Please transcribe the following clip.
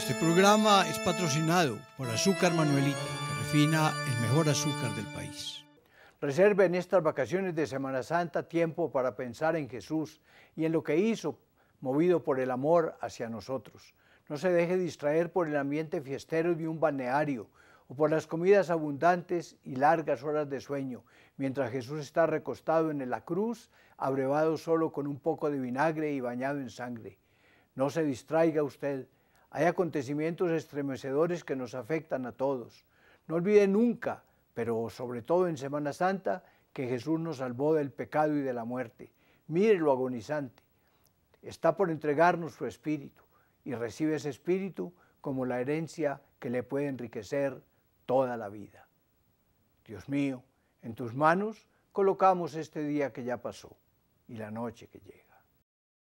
Este programa es patrocinado por Azúcar Manuelita, que refina el mejor azúcar del país. Reserve en estas vacaciones de Semana Santa tiempo para pensar en Jesús y en lo que hizo, movido por el amor hacia nosotros. No se deje distraer por el ambiente fiestero de un balneario o por las comidas abundantes y largas horas de sueño, mientras Jesús está recostado en la cruz, abrevado solo con un poco de vinagre y bañado en sangre. No se distraiga usted hay acontecimientos estremecedores que nos afectan a todos. No olvide nunca, pero sobre todo en Semana Santa, que Jesús nos salvó del pecado y de la muerte. Mire lo agonizante. Está por entregarnos su espíritu y recibe ese espíritu como la herencia que le puede enriquecer toda la vida. Dios mío, en tus manos colocamos este día que ya pasó y la noche que llega.